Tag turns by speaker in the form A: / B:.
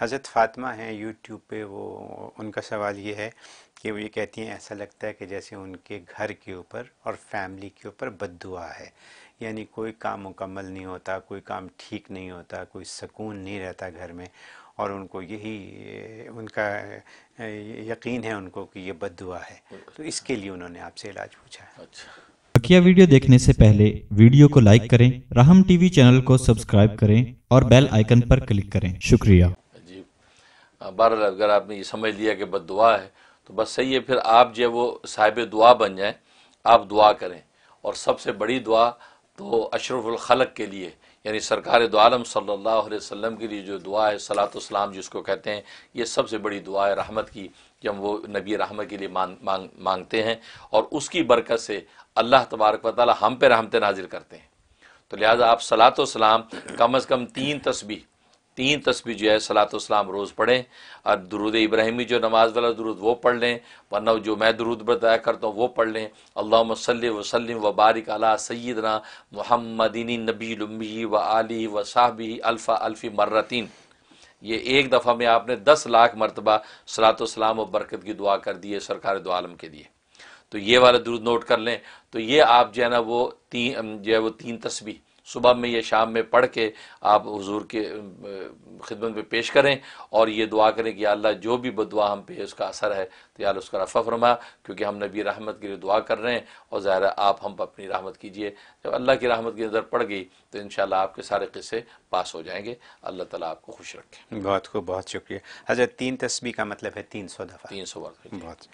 A: हज़रत फ़ातिमा हैं यूट्यूब पे वो उनका सवाल ये है कि वो ये कहती हैं ऐसा लगता है कि जैसे उनके घर के ऊपर और फैमिली के ऊपर बदुआ है यानी कोई काम मुकम्मल नहीं होता कोई काम ठीक नहीं होता कोई सुकून नहीं रहता घर में और उनको यही उनका यकीन है उनको कि ये बदुआ है तो इसके लिए उन्होंने आपसे इलाज पूछा है अच्छा
B: बकिया वीडियो देखने से पहले वीडियो को लाइक करें राहम टीवी चैनल को सब्सक्राइब करें और बेल आइकन पर क्लिक करें शुक्रिया
C: हाँ, बहर अगर आपने ये समझ लिया कि बद दुआ है तो बस सही है फिर आप जो वो साहिब दुआ बन जाएं आप दुआ करें और सबसे बड़ी दुआ तो अशरफुल्खलक के लिए यानी सरकार दो सल्ला वसम के लिए जो दुआ है सलातम जिसको कहते हैं ये सबसे बड़ी दुआ है रहमत की कि हम वो नबी रहमत के लिए मांग मांग मांगते हैं और उसकी बरकत से अल्लाह तबारक वाली हम पे रहमत नाजिल करते हैं तो लिहाजा आप सलात सलाम कम अज़ कम तीन तस्बी तीन तस्वीर जो है सलातम रोज़ पढ़ें और दरुद इब्राहिमी जो नमाज वाला दरुद वो पढ़ लें वरना जो मैं दरुद बताया करता हूँ वो पढ़ लें अल्लाह वसलम व बारिक अला सैदना महमदिनी नबी लम्बी व आली व साहबी अल्फ़ा अल्फ़ी मर्रतीन ये एक दफ़ा में आपने दस लाख मरतबा सलातम और बरकत की दुआ कर दी है सरकार दोम के लिए तो ये वाला दरुद नोट कर लें तो ये आप जो है ना वो तीन जो है वो तीन तस्वीर सुबह में या शाम में पढ़ के आप हजूर के खिदमत में पेश करें और ये दुआ करें कि अल्लाह जो भी बदुआ हम पे उसका असर है तो यार उसका रफ़ा फरमा क्योंकि हम नबी रहमत के लिए दुआ कर रहे हैं और ज़ाहिर आप हम अपनी रहमत कीजिए जब अल्लाह की रहमत की नज़र पड़ गई तो इन आपके सारे किस्से पास हो जाएंगे अल्लाह तला आपको खुश रखें
A: बहुत खूब बहुत शुक्रिया हजरत अच्छा, तीन तस्वीर का मतलब है तीन सौ दफ़ा तीन सौ बहुत